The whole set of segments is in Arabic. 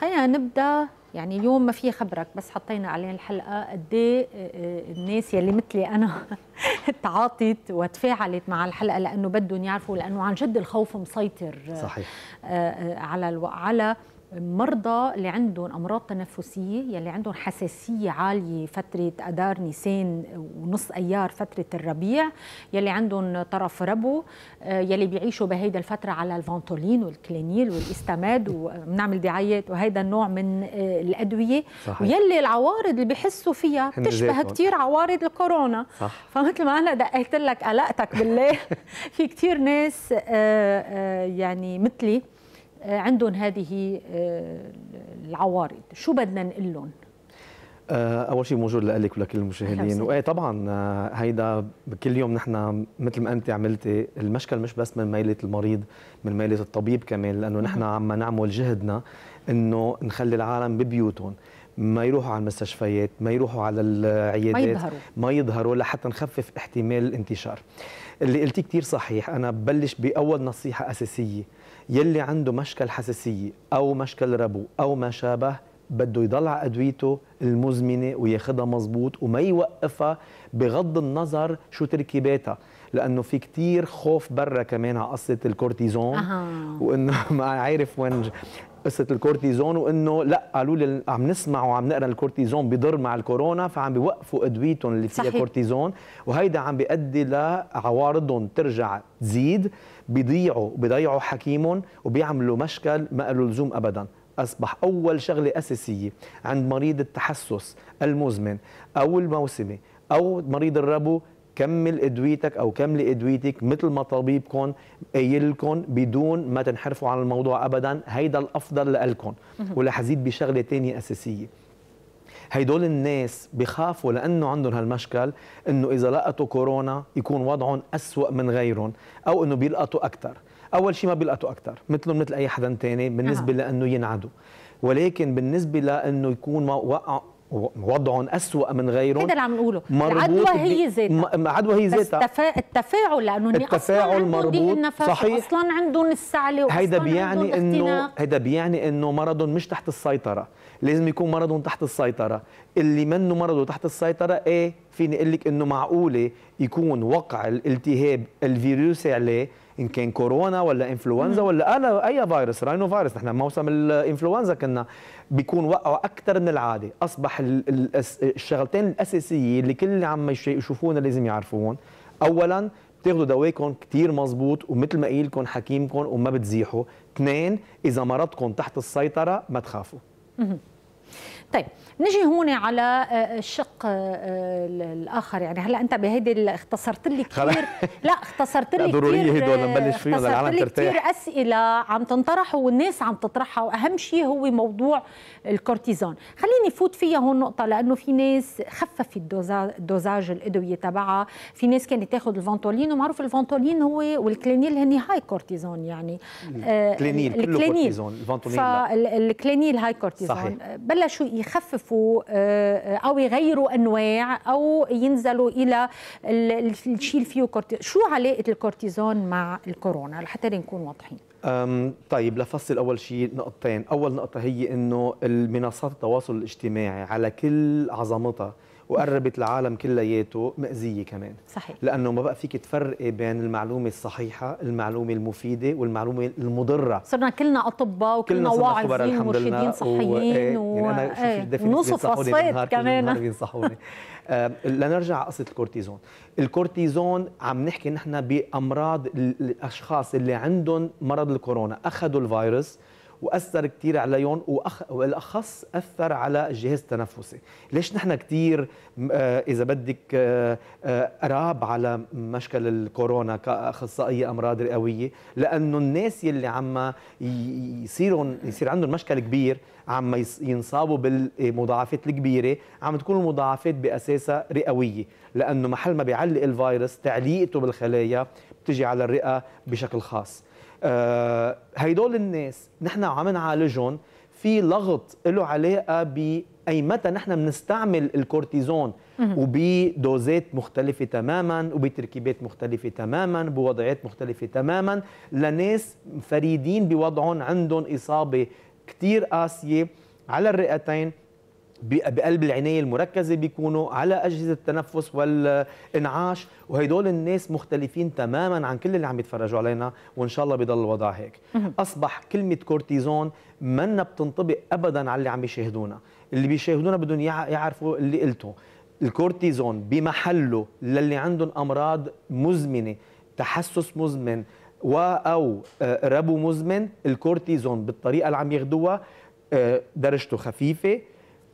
خلينا نبدا يعني اليوم ما في خبرك بس حطينا عليه الحلقه قد إيه، آه، آه، الناس يلي مثلي انا تعاطت وتفاعلت مع الحلقه لانه بدهم يعرفوا لانه عن جد الخوف مسيطر آه، صحيح على الو... على مرضى اللي عندهم امراض تنفسيه يلي عندهم حساسيه عاليه فتره أدار نيسان ونص ايار فتره الربيع يلي عندهم طرف ربو آه، يلي بيعيشوا بهيدا الفتره على الفانتولين والكلينيل والإستماد وبنعمل دعايات وهيدا النوع من آه، الادويه صحيح. ويلي العوارض اللي بيحسوا فيها بتشبه كثير عوارض الكورونا صح. فمثل ما انا دقيت لك قلقتك بالله في كثير ناس آه، يعني مثلي عندهم هذه آه، العوارض شو بدنا نقول لهم آه، اول شيء موجود لك ولكل المشاهدين وايه طبعا آه، هيدا كل يوم نحن مثل ما انت عملتي المشكل مش بس من ميله المريض من ميله الطبيب كمان لانه نحن عم نعمل جهدنا انه نخلي العالم ببيوتهم ما يروحوا على المستشفيات ما يروحوا على العيادات ما يظهروا ما يظهروا لحتى نخفف احتمال الانتشار اللي قلتيه كثير صحيح انا ببلش باول نصيحه اساسيه يلي عنده مشكل حساسيه او مشكل ربو او ما شابه بده يضل على ادويته المزمنه وياخذها مزبوط وما يوقفها بغض النظر شو تركيباتها لانه في كتير خوف برا كمان على قصه الكورتيزون أه. وانه ما عارف وين قصه الكورتيزون وانه لا قالوا لي عم نسمع وعم نقرا الكورتيزون بضر مع الكورونا فعم بيوقفوا ادويتهم اللي فيها كورتيزون وهيدا عم بيؤدي لعوارضهم ترجع تزيد بيضيعوا بيضيعوا حكيمهم وبيعملوا مشكل ما له لزوم ابدا أصبح أول شغلة أساسية عند مريض التحسس المزمن أو الموسمي أو مريض الربو كمل ادويتك او كملي ادويتك مثل ما طبيبكم قايل لكم بدون ما تنحرفوا عن الموضوع ابدا هيدا الافضل لكم ورح ازيد بشغله ثانيه اساسيه هيدول الناس بخافوا لانه عندهم هالمشكل انه اذا لقطوا كورونا يكون وضعهم أسوأ من غيرهم او انه بيلقطوا اكثر اول شيء ما بيلقطوا اكثر مثلهم مثل اي حدا ثاني بالنسبه لانه ينعدوا ولكن بالنسبه لانه يكون وقع وضع أسوأ من غيره هذا اللي عم نقوله العدوى هي ذاتها العدوى هي ذاتها التفا... التفاعل لأنه التفاعل أصلاً مربوط صحيح أصلا عندهم السعلة هيدا بيعني إنه هيدا بيعني إنه مرضهم مش تحت السيطرة لازم يكون مرضهم تحت السيطرة اللي منه مرضه تحت السيطرة إيه فيني أقول لك إنه معقولة يكون وقع الالتهاب الفيروسي عليه ان كان كورونا ولا انفلونزا ولا اي فيروس راينو فيروس نحن موسم الانفلونزا كنا بيكون وقعوا اكثر من العاده اصبح الشغلتين الاساسيه اللي كل اللي عم يشوفونا لازم يعرفوهم اولا بتاخذوا دواكم كثير مزبوط ومثل ما قايل لكم حكيمكم وما بتزيحوا اثنين اذا مرضكم تحت السيطره ما تخافوا طيب نجي هون على آه، آه، الشق آه، الاخر يعني هلا انت بهيدي اختصرت لي كثير لا اختصرت لي ضروري هدول نبلش فيهم للعالم ترتاح كثير اسئله عم تنطرح والناس عم تطرحها واهم شيء هو موضوع الكورتيزون خليني فوت فيها هون نقطه لانه في ناس خففت دوزاج الادويه تبعها في ناس كانت تاخذ الفانتولين ومعروف الفانتولين هو والكلينيل هن هاي كورتيزون يعني الكلينيل كله كورتيزون الفانتولين فالكلينيل هاي كورتيزون صحيح. بلشوا يخففوا آه، آه، او يغيروا انواع او ينزلوا الى الشيء اللي فيه كورتيزون شو علاقه الكورتيزون مع الكورونا لحتى نكون واضحين طيب لفصل اول شيء نقطتين اول نقطه هي انه المنصات التواصل الاجتماعي على كل عظمتها وقربت العالم كلياته مأزية كمان صحيح لأنه ما بقى فيك تفرقي بين المعلومة الصحيحة المعلومة المفيدة والمعلومة المضرة صرنا كلنا أطباء وكلنا واعظين ومرشدين إيه، صحيين و... و... يعني أنا ونصف إيه، وصفات كمان آه، لنرجع على قصة الكورتيزون الكورتيزون عم نحكي نحن بأمراض الأشخاص اللي عندهم مرض الكورونا أخذوا الفيروس واثر كثير عليهم وبالاخص اثر على الجهاز التنفسي ليش نحن كثير آه، اذا بدك قراب آه، آه، على مشكل الكورونا كاخصائيه امراض رئويه لانه الناس يلي عم يصيرون يصير عندهم مشكل كبير عم ينصابوا بالمضاعفات الكبيره عم تكون المضاعفات باساسها رئويه لانه محل ما بيعلق الفيروس تعليقته بالخلايا بتجي على الرئه بشكل خاص آه، هيدول الناس نحن عم نعالجهم في لغط له علاقه باي متى نحن بنستعمل الكورتيزون وبدوزات مختلفة تماما وبتركيبات مختلفة تماما بوضعيات مختلفة تماما لناس فريدين بوضعهم عندهم إصابة كثير قاسية على الرئتين بقلب العنايه المركزه بيكونوا على اجهزه التنفس والانعاش وهدول الناس مختلفين تماما عن كل اللي عم يتفرجوا علينا وان شاء الله بيضل الوضع هيك اصبح كلمه كورتيزون منا بتنطبق ابدا على اللي عم يشاهدونا اللي بيشاهدونا بدهم يعرفوا اللي قلته الكورتيزون بمحله للي عندهم امراض مزمنه تحسس مزمن و او آه، ربو مزمن الكورتيزون بالطريقه اللي عم يغدوها آه، درجته خفيفه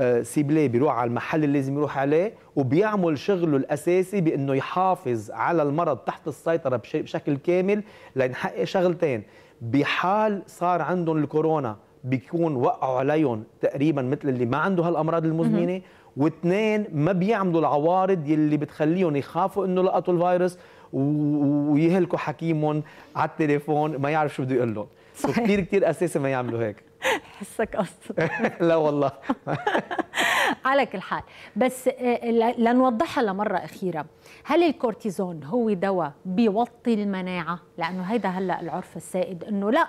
آه، سيبليه بيروح على المحل اللي لازم يروح عليه وبيعمل شغله الاساسي بانه يحافظ على المرض تحت السيطره بشكل كامل لنحقق شغلتين بحال صار عندهم الكورونا بيكون وقعوا عليهم تقريبا مثل اللي ما عنده هالامراض المزمنه واثنين ما بيعملوا العوارض يلي بتخليهم يخافوا انه لقطوا الفيروس ويهلكوا حكيمهم على التليفون ما يعرف شو بده يقول لهم كثير كثير اساسي ما يعملوا هيك حسك اصلا لا والله على كل حال بس آه، لنوضحها لمره اخيره هل الكورتيزون هو دواء بيوطي المناعه لانه هيدا هلا العرف السائد انه لا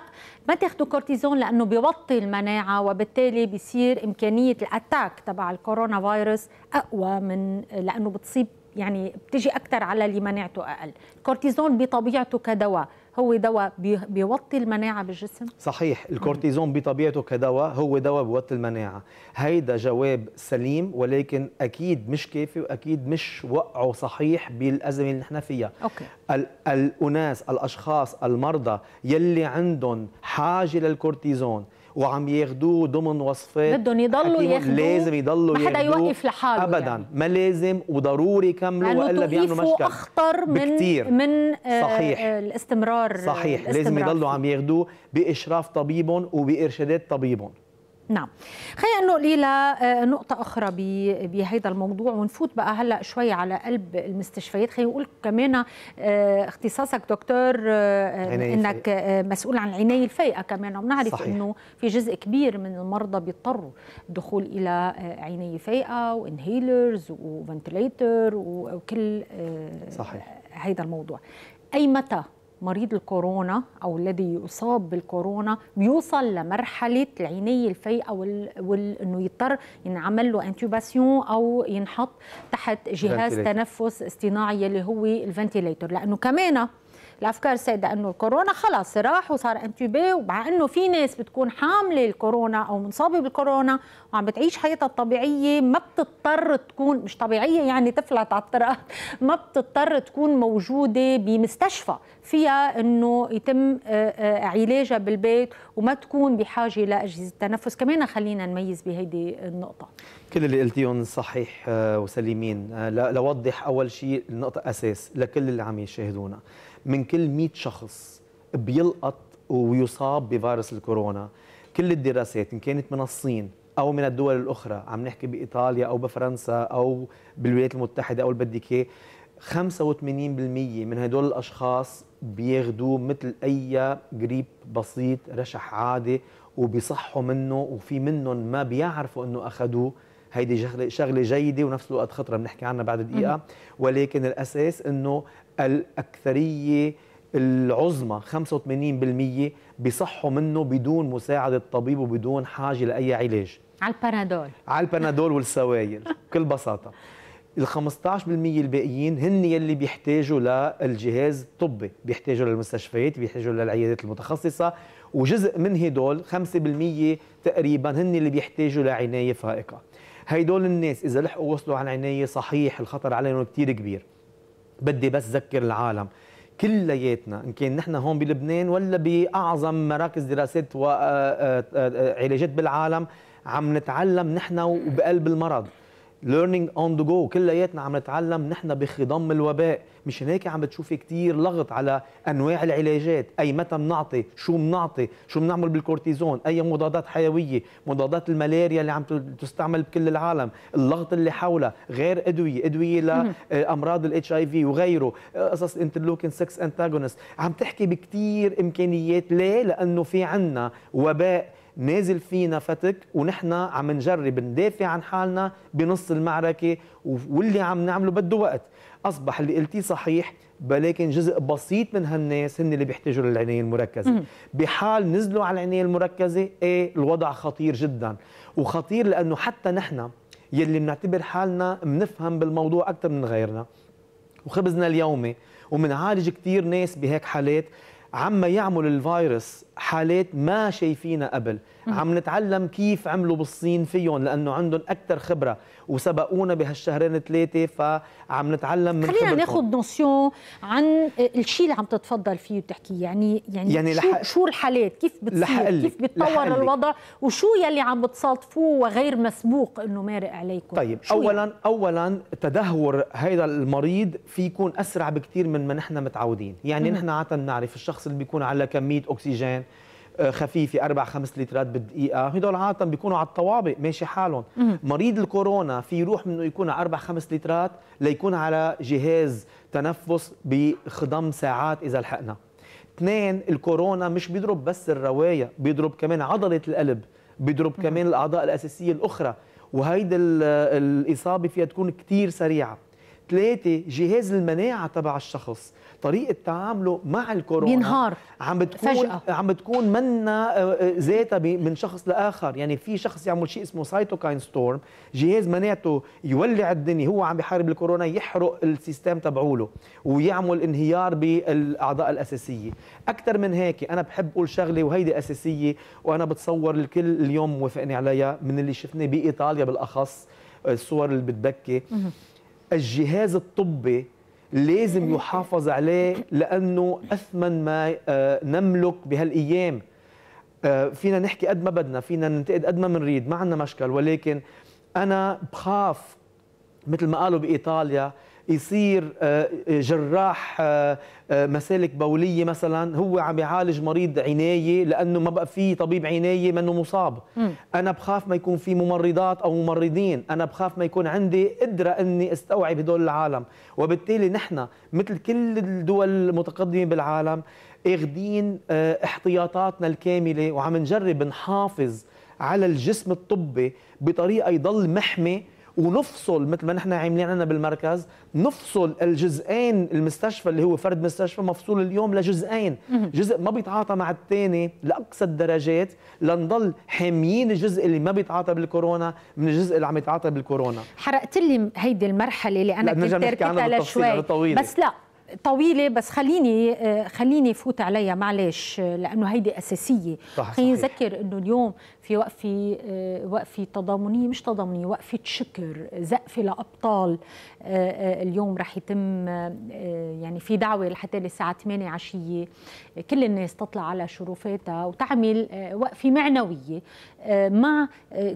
ما تاخذوا كورتيزون لانه بيوطي المناعه وبالتالي بيصير امكانيه الاتاك تبع الكورونا فيروس اقوى من لانه بتصيب يعني بتجي اكثر على اللي مناعته اقل الكورتيزون بطبيعته كدواء هو دواء بيوطي المناعه بالجسم صحيح الكورتيزون بطبيعته كدواء هو دواء بيوطي المناعه هيدا جواب سليم ولكن اكيد مش كافي واكيد مش وقعه صحيح بالازمه اللي نحن فيها أوكي. الاناس الاشخاص المرضى يلي عندهم حاجه للكورتيزون وعم ياخدوه ضمن وصفات بدهم يضلوا ياخدوه لازم يضلوا ياخدوه ما حدا يوقف لحاله ابدا يعني. ما لازم وضروري يكملوا يعني والا بيعملوا مشكله اخطر من بكتير. من آه، صحيح الاستمرار صحيح الاستمرار لازم يضلوا عم ياخدوه باشراف طبيبهم وبارشادات طبيبهم نعم خلينا ننقل الى آه، نقطه اخرى بهذا الموضوع ونفوت بقى هلا شوي على قلب المستشفيات خلينا نقول كمان آه، اختصاصك دكتور آه، انك مسؤول عن العنايه الفائقه كمان وبنعرف انه في جزء كبير من المرضى بيضطروا الدخول الى عنايه فائقه وانهيلرز وفنتليتر وكل صحيح هذا الموضوع اي متى مريض الكورونا او الذي يصاب بالكورونا بيوصل لمرحله العنايه الفايقه وانه يضطر ينعمل له انتوباسيون او ينحط تحت جهاز تنفس اصطناعي اللي هو الفنتيليتور لانه كمان الافكار السائده انه الكورونا خلص راح وصار انتوبي ومع انه في ناس بتكون حامله الكورونا او منصابه بالكورونا وعم بتعيش حياتها الطبيعيه ما بتضطر تكون مش طبيعيه يعني تفلت على الطرق ما بتضطر تكون موجوده بمستشفى فيها انه يتم آه، آه، علاجها بالبيت وما تكون بحاجه لاجهزه التنفس كمان خلينا نميز بهيدي النقطه كل اللي قلتيهم صحيح آه، وسليمين لوضح اول شيء النقطه اساس لكل اللي عم يشاهدونا من كل 100 شخص بيلقط ويصاب بفيروس الكورونا كل الدراسات ان كانت من الصين او من الدول الاخرى عم نحكي بايطاليا او بفرنسا او بالولايات المتحده او بدك 85% من هدول الاشخاص بياخذوه مثل اي جريب بسيط رشح عادي وبيصحوا منه وفي منهم ما بيعرفوا انه اخذوه هيدي شغله جيده ونفس الوقت خطره بنحكي عنها بعد دقيقه ولكن الاساس انه الاكثريه العظمى 85% بيصحوا منه بدون مساعده الطبيب وبدون حاجه لاي علاج على البنادول على البنادول والسوائل بكل بساطه ال 15% الباقيين هن يلي بيحتاجوا للجهاز الطبي، بيحتاجوا للمستشفيات، بيحتاجوا للعيادات المتخصصة، وجزء من هدول 5% تقريبا هن اللي بيحتاجوا لعناية فائقة. هيدول الناس اذا لحقوا وصلوا على العنايه صحيح الخطر عليهم كثير كبير بدي بس ذكر العالم كلياتنا ان كان نحن هون بلبنان ولا باعظم مراكز دراسات وعلاجات آه، آه، آه، بالعالم عم نتعلم نحن وبقلب المرض ليرنينج اون ذا جو كلياتنا عم نتعلم نحن بخضم الوباء مشان هيك عم بتشوفي كثير لغط على انواع العلاجات اي متى بنعطي شو بنعطي شو بنعمل بالكورتيزون اي مضادات حيويه مضادات الملاريا اللي عم تستعمل بكل العالم اللغط اللي حولها غير ادويه ادويه لامراض آه، الاتش اي في وغيره آه، قصص الانترلوكين 6 انتاجونست عم تحكي بكثير امكانيات ليه لانه في عنا وباء نازل فينا فتك ونحن عم نجرب ندافع عن حالنا بنص المعركه واللي عم نعمله بده وقت اصبح اللي قلتيه صحيح ولكن جزء بسيط من هالناس هن اللي بيحتاجوا للعنايه المركزه بحال نزلوا على العنايه المركزه ايه الوضع خطير جدا وخطير لانه حتى نحن يلي بنعتبر حالنا بنفهم بالموضوع اكثر من غيرنا وخبزنا اليومي ومنعالج كثير ناس بهيك حالات عم يعمل الفيروس حالات ما شايفينها قبل عم نتعلم كيف عملوا بالصين فيهم لانه عندهم اكثر خبره وسبقونا بهالشهرين ثلاثه فعم نتعلم من خلينا ناخذ نوسيون عن الشيء اللي عم تتفضل فيه وتحكي يعني يعني, يعني شو, لح... شو الحالات كيف بتصير كيف بتطور الوضع وشو يلي عم بتصادفوه وغير مسبوق انه مارق عليكم طيب اولا يعني؟ اولا تدهور هذا المريض في يكون اسرع بكثير من ما نحن متعودين يعني نحن عاده بنعرف الشخص اللي بيكون على كميه اكسجين آه، خفيفه أربع خمس لترات بالدقيقه هدول عاده بيكونوا على الطوابق ماشي حالهم مريض الكورونا في يروح منه يكون على خمس لترات ليكون على جهاز تنفس بخضم ساعات اذا لحقنا اثنين الكورونا مش بيضرب بس الروايه بيضرب كمان عضله القلب بيضرب كمان الاعضاء الاساسيه الاخرى وهيدي الاصابه فيها تكون كثير سريعه ثلاثة جهاز المناعة تبع الشخص طريقة تعامله مع الكورونا بينهار عم بتكون فجأة. عم بتكون منا آه، آه، ذاتها من شخص لآخر يعني في شخص يعمل شيء اسمه سايتوكاين ستورم جهاز مناعته يولع الدنيا هو عم بحارب الكورونا يحرق السيستم تبعوله ويعمل انهيار بالأعضاء الأساسية أكثر من هيك أنا بحب أقول شغلة وهيدي أساسية وأنا بتصور الكل اليوم موافقني عليها من اللي شفناه بإيطاليا بالأخص آه، الصور اللي بتبكي الجهاز الطبي لازم يحافظ عليه لانه اثمن ما آه، نملك بهالايام آه، فينا نحكي قد ما بدنا فينا ننتقد قد ما بنريد ما عندنا مشكل ولكن انا بخاف مثل ما قالوا بايطاليا يصير آه، آه، جراح آه، مسالك بوليه مثلا هو عم يعالج مريض عنايه لانه ما بقى في طبيب عنايه منه مصاب م. انا بخاف ما يكون في ممرضات او ممرضين انا بخاف ما يكون عندي قدره اني استوعب هدول العالم وبالتالي نحن مثل كل الدول المتقدمه بالعالم اخذين احتياطاتنا الكامله وعم نجرب نحافظ على الجسم الطبي بطريقه يضل محمي ونفصل مثل ما نحن عاملين عنا بالمركز نفصل الجزئين المستشفى اللي هو فرد مستشفى مفصول اليوم لجزئين جزء ما بيتعاطى مع الثاني لاقصى الدرجات لنضل حاميين الجزء اللي ما بيتعاطى بالكورونا من الجزء اللي عم يتعاطى بالكورونا حرقت لي هيدي المرحله اللي انا كنت تركتها لشوي بس لا طويلة بس خليني آه، خليني فوت عليها معلش آه، لأنه هيدي أساسية خليني أذكر أنه اليوم في وقفه آه، وقفه تضامنيه مش تضامنيه وقفه شكر زقفه لابطال آه، آه، اليوم رح يتم يعني في دعوه لحتى الساعه 8 عشيه كل الناس تطلع على شرفاتها وتعمل وقفه معنويه مع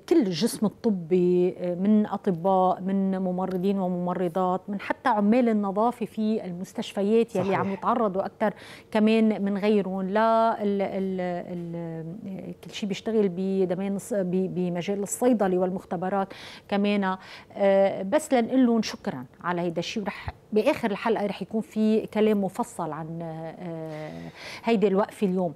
كل الجسم الطبي من اطباء من ممرضين وممرضات من حتى عمال النظافه في المستشفيات يلي عم يتعرضوا اكثر كمان من غيرهم لا ال ال ال كل شيء بيشتغل ب بضمان بمجال الصيدلي والمختبرات كمان آه، بس لنقول لهم شكرا على هيدا الشيء ورح باخر الحلقه رح يكون في كلام مفصل عن آه، آه، هيدي الوقفه اليوم